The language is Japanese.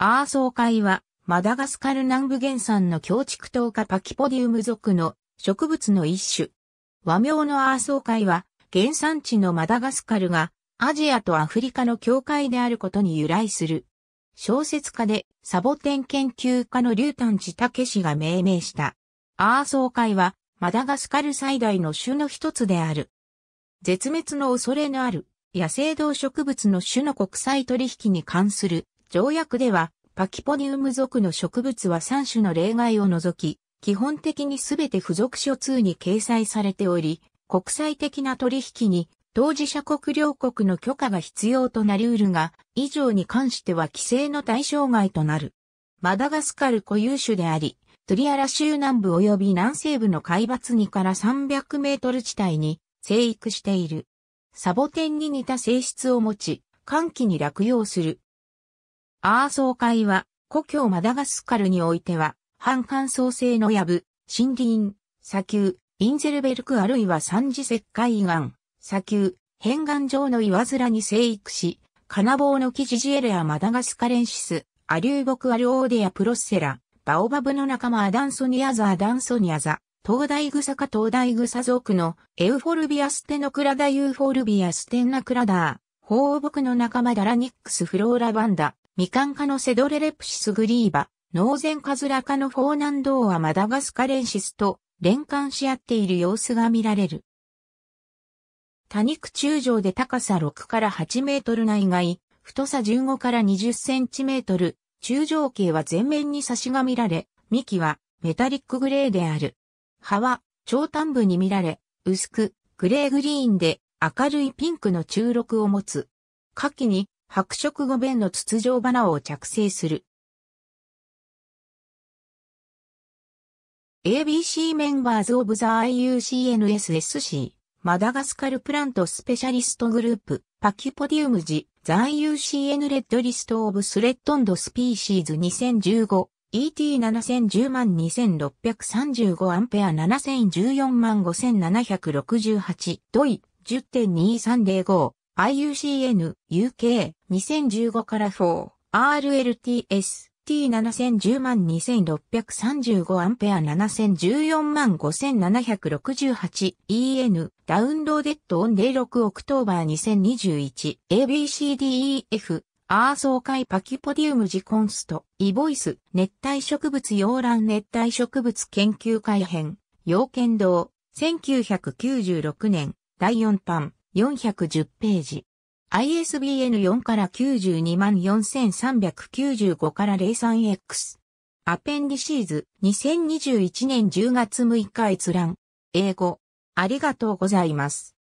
アーソー会は、マダガスカル南部原産の強畜糖化パキポディウム属の植物の一種。和名のアーソー会は、原産地のマダガスカルが、アジアとアフリカの境界であることに由来する。小説家でサボテン研究家のリュタンジタケ氏が命名した。アーソー会は、マダガスカル最大の種の一つである。絶滅の恐れのある野生動植物の種の国際取引に関する条約では、パキポニウム属の植物は3種の例外を除き、基本的にすべて付属書通に掲載されており、国際的な取引に当事者国両国の許可が必要となり得るが、以上に関しては規制の対象外となる。マダガスカル固有種であり、トリアラ州南部及び南西部の海抜にから300メートル地帯に生育している。サボテンに似た性質を持ち、寒気に落葉する。アーソー会は、故郷マダガスカルにおいては、半乾燥性のヤブ、森林、砂丘、インゼルベルクあるいは三次石灰岩、砂丘、変岩状の岩面に生育し、金棒の木ジジエレアマダガスカレンシス、アリューボクアルオーデアプロッセラ、バオバブの仲間アダンソニアザアダンソニアザ、東大草か東大草族のエウフォルビアステノクラダユーフォルビアステンナクラダー、放牧の仲間ダラニックスフローラバンダ、みかん科のセドレレプシスグリーバ、ノーゼンカズラ科のフォーナンドーはマダガスカレンシスと連関し合っている様子が見られる。多肉中上で高さ6から8メートル内外、太さ15から20センチメートル、中上形は全面に差しが見られ、幹はメタリックグレーである。葉は長短部に見られ、薄くグレーグリーンで明るいピンクの中六を持つ。下記に白色語弁の筒状花を着生する。ABC メンバーズオブザ IUCNSSC マダガスカルプラントスペシャリストグループパキュポディウムジザ IUCN レッドリストオブスレッドンドスピーシーズ 2015ET7010 万2635アンペア7014万5768ドイ10.2305 IUCN UK 2015から4 RLTS T7010 万2635アンペア7014万5768 EN ダウンローデッドオンデイ6オクトーバー 2021ABCDEF アーソーカイパキポディウムジコンストイボイス熱帯植物洋蘭熱帯植物研究会編陽剣道1996年第4版410ページ。ISBN 4から924,395から 03X。アペンディシーズ2021年10月6日閲覧。英語。ありがとうございます。